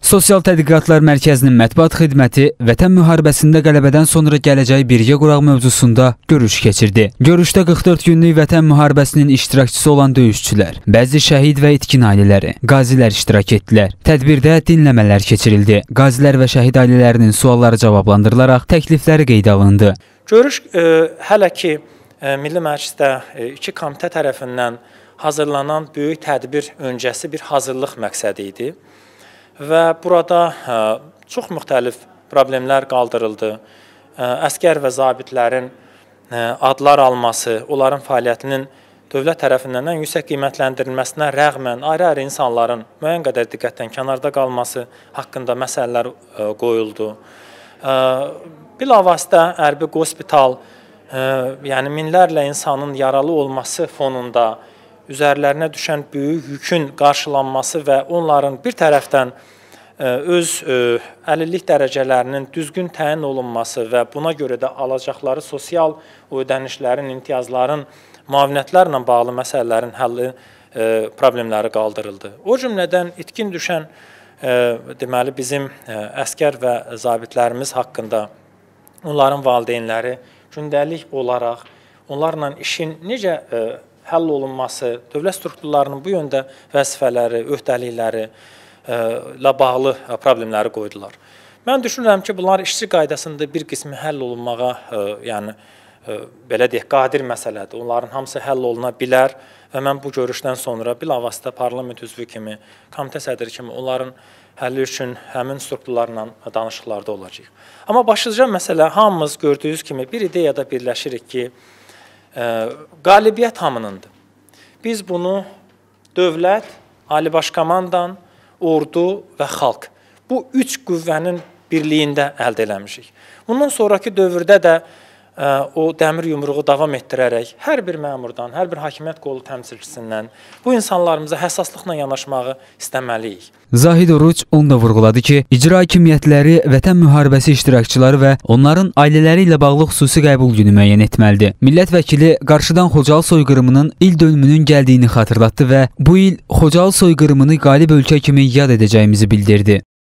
Sosial Tədqiqatlar Mərkəzinin mətbuat xidməti vətən müharibəsində qələbədən sonra gələcəyi birgə quraq mövzusunda görüş keçirdi. Görüşdə 44 günlük vətən müharibəsinin iştirakçısı olan döyüşçülər, bəzi şəhid və itkin ailələri, qazilər iştirak etdilər. Tədbirdə dinləmələr keçirildi. Qazilər və şəhid ailələrinin sualları cavablandırılaraq təklifləri qeydə alındı. Görüş ə, e, hələ ki ə, e, Milli Məclisdə ə, e, iki komitə tərəfindən hazırlanan böyük tədbir öncəsi bir hazırlıq məqsədi idi və burada e, çox müxtəlif problemlər qaldırıldı. E, Əskər və zabitlərin e, adlar alması, onların fəaliyyətinin dövlət tərəfindən ən yüksək qiymətləndirilməsinə rəğmən ayrı-ayrı insanların müəyyən qədər diqqətdən kənarda qalması haqqında məsələlər qoyuldu. Bilavasitə hərbi hospital, yəni minlərlə insanın yaralı olması fonunda üzərlərinə düşən böyük yükün qarşılanması və onların bir tərəfdən e, öz e, əlillik dərəcələrinin düzgün təyin olunması və buna görə də alacaqları sosial ödənişlərin, imtiyazların, müavinətlərlə bağlı məsələlərin həlli e, problemləri qaldırıldı. O cümlədən itkin düşən deməli bizim əskər və zabitlərimiz haqqında onların valideynləri gündəlik olaraq onlarla işin necə həll olunması, dövlət strukturlarının bu yöndə vəzifələri, öhdəlikləri e, ilə bağlı e, problemləri qoydular. Mən düşünürəm ki, bunlar işçi qaydasında bir qismi həll olunmağa, e, yəni belə deyək, qadir məsələdir. Onların hamısı həll oluna bilər və mən bu görüşdən sonra bilavasitə parlament üzvü kimi, komitə sədri kimi onların həlli üçün həmin strukturlarla danışıqlarda olacağıq. Amma başlıca məsələ hamımız gördüyünüz kimi bir ideyada birləşirik ki, qalibiyyət hamınındır. Biz bunu dövlət, ali baş komandan, ordu və xalq bu üç qüvvənin birliyində əldə eləmişik. Bundan sonrakı dövrdə də o dəmir yumruğu davam etdirərək hər bir məmurdan, hər bir hakimiyyət qolu təmsilçisindən bu insanlarımıza həssaslıqla yanaşmağı istəməliyik. Zahid Oruç onu da vurğuladı ki, icra hakimiyyətləri vətən müharibəsi iştirakçıları və onların ailələri ilə bağlı xüsusi qəbul günü müəyyən etməlidir. Millət vəkili qarşıdan Xocalı soyqırımının il dönümünün gəldiyini xatırlatdı və bu il Xocalı soyqırımını qalib ölkə kimi yad edəcəyimizi bildirdi.